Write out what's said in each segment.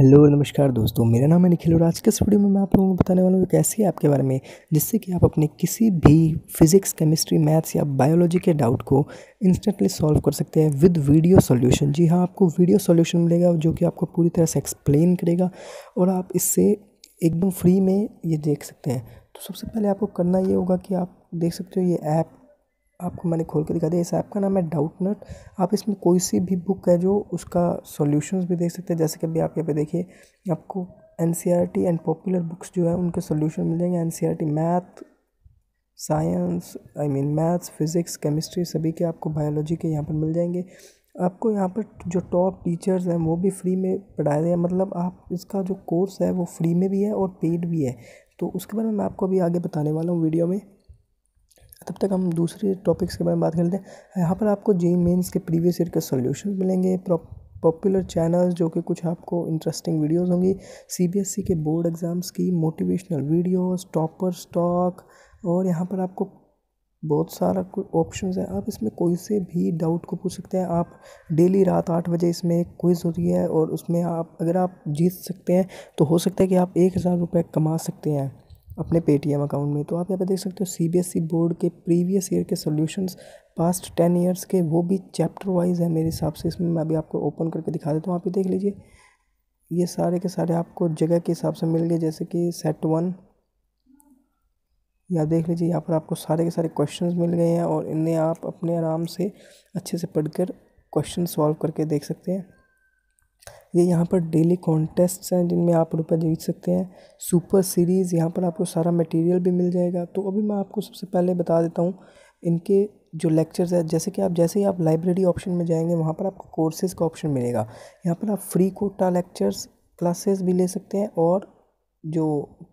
hello नमस्कार दोस्तों मेरा नाम है निखिल और आज के इस वीडियो में मैं आप लोगों को बताने वाला हूँ एक ऐसी ऐप के बारे में जिससे कि आप अपने किसी भी फिजिक्स केमिस्ट्री मैथ्स या बायोलॉजी के डाउट को इंस्टेंटली सॉल्व कर सकते हैं विद वीडियो सॉल्यूशन जी हाँ आपको वीडियो सॉल्यूशन मिलेगा जो कि आपको पूरी तरह से एक्सप्लेन करेगा और आप इससे एकदम फ्री में ये देख सकते हैं तो सबसे पहले आपको करना ये होगा कि आप देख सकते हो ये ऐप आपको मैंने खोल के दिखा दिया इस ऐप का नाम है डाउट नट आप इसमें कोई सी भी बुक है जो उसका सॉल्यूशंस भी देख सकते हैं जैसे कि अभी आप यहाँ पे देखिए आपको एन एंड पॉपुलर बुक्स जो है उनके सोल्यूशन मिल जाएंगे in math science I mean maths physics chemistry सभी के आपको बायोलॉजी के यहाँ पर मिल जाएंगे आपको यहाँ पर जो टॉप टीचर्स हैं वो भी फ्री में पढ़ाए गए मतलब आप इसका जो कोर्स है वो फ्री में भी है और पेड भी है तो उसके बारे में मैं आपको अभी आगे बताने वाला हूँ वीडियो में तब तक हम दूसरे टॉपिक्स के बारे में बात कर लेते हैं यहाँ पर आपको जे मेन्स के प्रीवियस ईयर के सोल्यूशन मिलेंगे पॉपुलर चैनल्स जो कि कुछ आपको इंटरेस्टिंग वीडियोस होंगी सीबीएसई e के बोर्ड एग्ज़ाम्स की मोटिवेशनल वीडियोस टॉपर स्टॉक और यहाँ पर आपको बहुत सारा ऑप्शन है आप इसमें कोई से भी डाउट को पूछ सकते हैं आप डेली रात आठ बजे इसमें एक क्विज़ होती है और उसमें आप अगर आप जीत सकते हैं तो हो सकता है कि आप एक हज़ार रुपये कमा सकते हैं अपने पेटीएम अकाउंट में तो आप यहाँ पे देख सकते हो सीबीएसई बोर्ड e के प्रीवियस ईयर के सॉल्यूशंस पास्ट टेन इयर्स के वो भी चैप्टर वाइज है मेरे हिसाब से इसमें मैं अभी आपको ओपन करके दिखा देता हूँ आप ये देख लीजिए ये सारे के सारे आपको जगह के हिसाब से मिल गए जैसे कि सेट वन या देख लीजिए यहाँ पर आपको सारे के सारे क्वेश्चंस मिल गए हैं और इन्हें आप अपने आराम से अच्छे से पढ़कर क्वेश्चन सॉल्व करके देख सकते हैं ये यहाँ पर डेली कॉन्टेस्ट्स हैं जिनमें आप रुपए जीत सकते हैं सुपर सीरीज़ यहाँ पर आपको सारा मटेरियल भी मिल जाएगा तो अभी मैं आपको सबसे पहले बता देता हूँ इनके जो लेक्चर्स है जैसे कि आप जैसे ही आप लाइब्रेरी ऑप्शन में जाएंगे वहाँ पर आपको कोर्सेज़ का ऑप्शन मिलेगा यहाँ पर आप फ्री कोटा लेक्चर्स क्लासेस भी ले सकते हैं और जो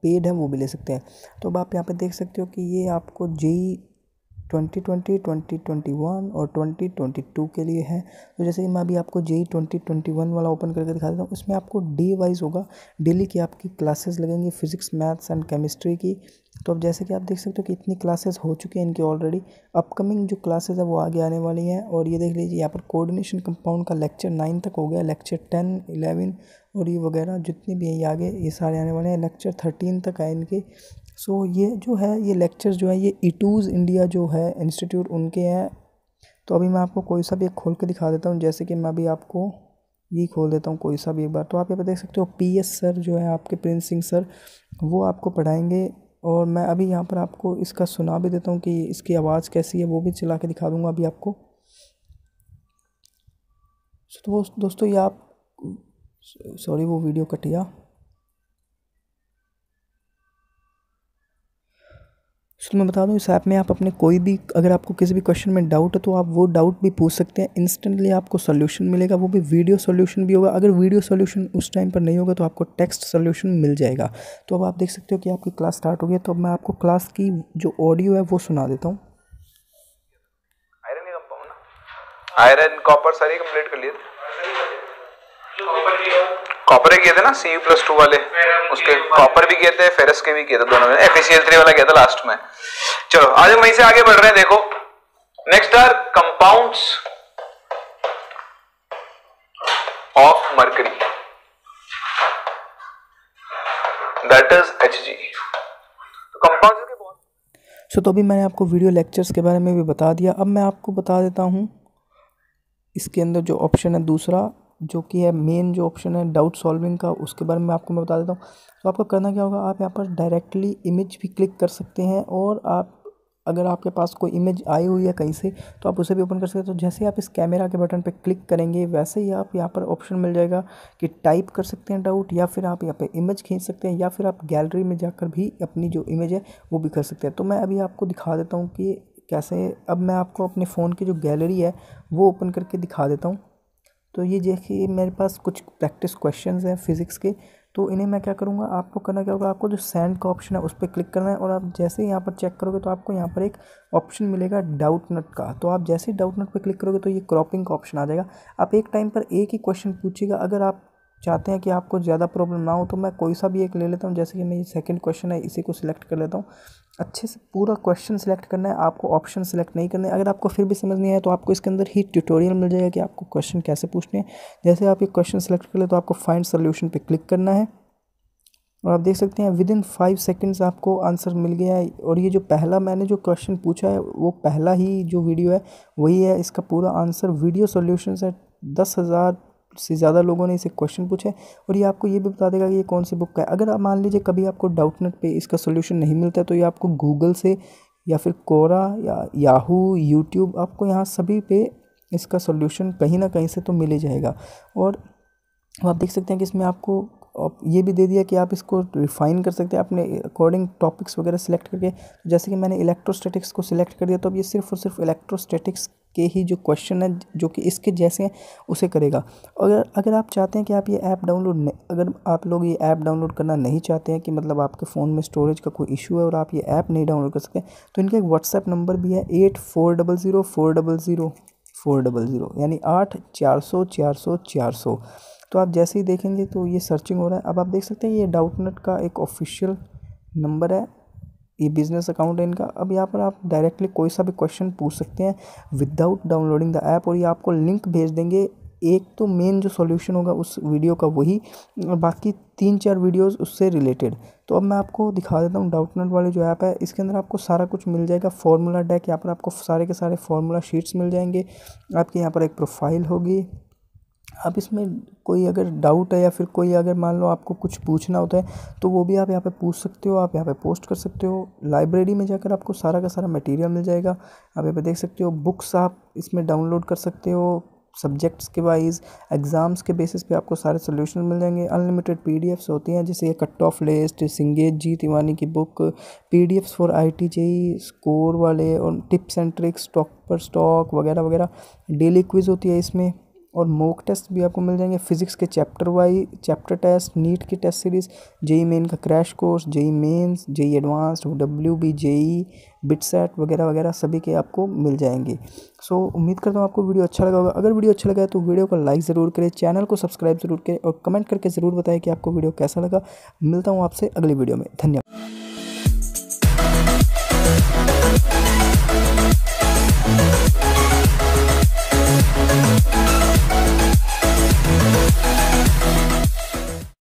पेड है वो भी ले सकते हैं तो अब आप यहाँ पर देख सकते हो कि ये आपको जेई 2020, 2021 और 2022 के लिए है तो जैसे कि मैं अभी आपको जे ट्वेंटी ट्वेंटी वन वाला ओपन करके दिखा देता हूँ उसमें आपको डे वाइज होगा डेली की आपकी क्लासेस लगेंगी फिजिक्स मैथ्स एंड केमिस्ट्री की तो अब जैसे कि आप देख सकते हो कि इतनी क्लासेस हो चुकी हैं इनकी ऑलरेडी अपकमिंग जो क्लासेज है वो आगे आने वाली हैं और ये देख लीजिए यहाँ पर कोऑर्डिनेशन कंपाउंड का लेक्चर नाइन तक हो गया लेक्चर टेन इलेवन और ये वगैरह जितने भी हैं ये आगे ये सारे आने वाले हैं लेक्चर थर्टीन तक आए इनके सो so, ये जो है ये लेक्चर जो है ये इटूज़ e इंडिया जो है इंस्टीट्यूट उनके हैं तो अभी मैं आपको कोई सा भी एक खोल के दिखा देता हूँ जैसे कि मैं अभी आपको ये खोल देता हूँ कोई सा भी एक बार तो आप यहाँ पर देख सकते हो पी एस सर जो है आपके प्रिंस सिंह सर वो आपको पढ़ाएंगे और मैं अभी यहाँ पर आपको इसका सुना भी देता हूँ कि इसकी आवाज़ कैसी है वो भी चला के दिखा दूँगा अभी आपको तो दोस्तों ये आप सॉरी वो वीडियो कटिया सो मैं बता दूँ इस ऐप में आप अपने कोई भी अगर आपको किसी भी क्वेश्चन में डाउट है तो आप वो डाउट भी पूछ सकते हैं इंस्टेंटली आपको सोल्यूशन मिलेगा वो भी वीडियो सोल्यूशन भी होगा अगर वीडियो सोल्यूशन उस टाइम पर नहीं होगा तो आपको टेक्स्ट सोल्यूशन मिल जाएगा तो अब आप देख सकते हो कि आपकी क्लास स्टार्ट हो गई तो अब मैं आपको क्लास की जो ऑडियो है वो सुना देता हूँ आयरन कॉपर सारी कंप्लीट कर लिए कॉपर किए थे ना सी प्लस टू वाले उसके कॉपर भी किए थे फेरस के भी किए थे दोनों में एफ थ्री e वाला किया था लास्ट में चलो आज हम वहीं से आगे बढ़ रहे हैं देखो next are compounds of mercury that is H G compound so तो अभी मैंने आपको वीडियो लेक्चर्स के बारे में भी बता दिया अब मैं आपको बता देता हूँ इसके अंदर जो ऑप्शन है दूसरा जो कि है मेन जो ऑप्शन है डाउट सॉल्विंग का उसके बारे में आपको मैं बता देता हूँ तो आपको करना क्या होगा आप यहाँ पर डायरेक्टली इमेज भी क्लिक कर सकते हैं और आप अगर आपके पास कोई इमेज आई हुई है कहीं से तो आप उसे भी ओपन कर सकते हैं तो जैसे ही आप इस कैमरा के बटन पर क्लिक करेंगे वैसे ही आप यहाँ पर ऑप्शन मिल जाएगा कि टाइप कर सकते हैं डाउट या फिर आप यहाँ पर इमेज खींच सकते हैं या फिर आप गैलरी में जाकर भी अपनी जो इमेज है वो भी कर सकते हैं तो मैं अभी आपको दिखा देता हूँ कि कैसे अब मैं आपको अपने फ़ोन की जो गैलरी है वो ओपन करके दिखा देता हूँ तो ये देखिए मेरे पास कुछ प्रैक्टिस क्वेश्चंस हैं फिज़िक्स के तो इन्हें मैं क्या करूँगा आपको करना क्या होगा आपको जो सेंड का ऑप्शन है उस पर क्लिक करना है और आप जैसे ही यहाँ पर चेक करोगे तो आपको यहाँ पर एक ऑप्शन मिलेगा डाउट नट का तो आप जैसे ही डाउट नट पर क्लिक करोगे तो ये क्रॉपिंग का ऑप्शन आ जाएगा आप एक टाइम पर एक ही क्वेश्चन पूछिएगा अगर आप चाहते हैं कि आपको ज़्यादा प्रॉब्लम ना हो तो मैं कोई सा भी एक ले लेता हूँ जैसे कि मैं ये सेकंड क्वेश्चन है इसी को सिलेक्ट कर लेता हूँ अच्छे से पूरा क्वेश्चन सिलेक्ट करना है आपको ऑप्शन सिलेक्ट नहीं करना है अगर आपको फिर भी समझ नहीं आया तो आपको इसके अंदर ही ट्यूटोरियल मिल जाएगा कि आपको क्वेश्चन कैसे पूछने हैं जैसे आप ये क्वेश्चन सेलेक्ट कर ले तो आपको फाइंड सोल्यूशन पर क्लिक करना है और आप देख सकते हैं विद इन फाइव सेकेंड्स आपको आंसर मिल गया है और ये जो पहला मैंने जो क्वेश्चन पूछा है वो पहला ही जो वीडियो है वही है इसका पूरा आंसर वीडियो सोल्यूशन है दस हज़ार से ज़्यादा लोगों ने इसे क्वेश्चन पूछे और ये आपको ये भी बता देगा कि ये कौन सी बुक का है अगर आप मान लीजिए कभी आपको डाउटनेट पे इसका सोल्यूशन नहीं मिलता तो ये आपको गूगल से या फिर कोरा या याहू यूट्यूब आपको यहाँ सभी पे इसका सोल्यूशन कहीं ना कहीं से तो मिल ही जाएगा और आप देख सकते हैं कि इसमें आपको आप ये भी दे दिया कि आप इसको रिफाइन कर सकते हैं अपने अकॉर्डिंग टॉपिक्स वगैरह सेलेक्ट करके जैसे कि मैंने इलेक्ट्रोस्टैटिक्स को सिलेक्ट कर दिया तो अब ये सिर्फ और सिर्फ इलेक्ट्रोस्टैटिक्स के ही जो क्वेश्चन है जो कि इसके जैसे हैं उसे करेगा अगर अगर आप चाहते हैं कि आप ये ऐप डाउनलोड अगर आप लोग ये ऐप डाउनलोड करना नहीं चाहते हैं कि मतलब आपके फ़ोन में स्टोरेज का कोई इशू है और आप ये ऐप नहीं डाउनलोड कर सकते तो इनका एक व्हाट्सएप नंबर भी है eight four double zero four double zero four double zero यानी आठ चार सौ चार सौ चार सौ तो आप जैसे ही देखेंगे तो ये सर्चिंग हो रहा है अब आप देख सकते हैं ये डाउटनेट का एक ऑफिशियल नंबर है ये बिज़नेस अकाउंट है इनका अब यहाँ पर आप डायरेक्टली कोई सा भी क्वेश्चन पूछ सकते हैं विदाउट डाउनलोडिंग द ऐप और ये आपको लिंक भेज देंगे एक तो मेन जो सॉल्यूशन होगा उस वीडियो का वही और बाकी तीन चार वीडियोस उससे रिलेटेड तो अब मैं आपको दिखा देता हूँ डाउटनेट वाले जो ऐप है इसके अंदर आपको सारा कुछ मिल जाएगा फार्मूला डेक यहाँ पर आपको सारे के सारे फार्मूला शीट्स मिल जाएंगे आपके यहाँ पर एक प्रोफाइल होगी आप इसमें कोई अगर डाउट है या फिर कोई अगर मान लो आपको कुछ पूछना होता है तो वो भी आप यहाँ पे पूछ सकते हो आप यहाँ पे पोस्ट कर सकते हो लाइब्रेरी में जाकर आपको सारा का सारा मटेरियल मिल जाएगा आप यहाँ पे देख सकते हो बुक्स आप इसमें डाउनलोड कर सकते हो सब्जेक्ट्स के वाइज एग्ज़ाम्स के बेसिस पे आपको सारे सोल्यूशन मिल जाएंगे अनलिमिटेड पी होती हैं जैसे cut off list Cengage G Tewani की book P for I T JEE score वाले और टिप्स एंड ट्रिक्स स्टॉक पर स्टॉक वगैरह वगैरह डेली क्विज़ होती है इसमें और मॉक टेस्ट भी आपको मिल जाएंगे फिजिक्स के chapter wise chapter test NEET की टेस्ट सीरीज जेई मेन का crash course JEE mains JEE advance W B JEE BITSAT वगैरह वगैरह सभी के आपको मिल जाएंगे सो उम्मीद करता हूँ आपको वीडियो अच्छा लगा होगा अगर वीडियो अच्छा लगा है तो वीडियो को लाइक ज़रूर करें चैनल को सब्सक्राइब जरूर करें और कमेंट करके ज़रूर बताएं कि आपको वीडियो कैसा लगा मिलता हूँ आपसे अगली वीडियो में धन्यवाद